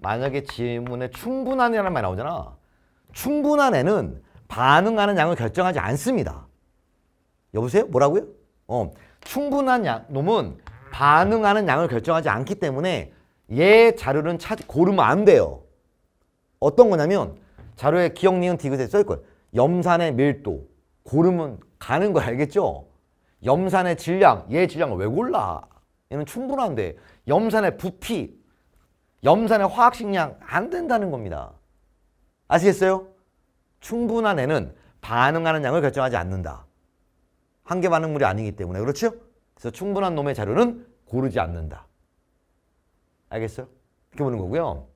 만약에 질문에 충분한이라는 말이 나오잖아. 충분한 애는 반응하는 양을 결정하지 않습니다. 여보세요? 뭐라고요? 어, 충분한 양, 놈은 반응하는 양을 결정하지 않기 때문에 얘 자료는 찾, 고르면 안 돼요. 어떤 거냐면 자료에 기억, 니은, 디귿에 써있고요. 염산의 밀도 고르면 가는 거 알겠죠? 염산의 질량, 얘 질량을 왜 골라? 얘는 충분한데 염산의 부피 염산의 화학식량 안 된다는 겁니다. 아시겠어요? 충분한 애는 반응하는 양을 결정하지 않는다. 한계 반응물이 아니기 때문에 그렇죠? 그래서 충분한 놈의 자료는 고르지 않는다. 알겠어요? 이렇게 보는 거고요.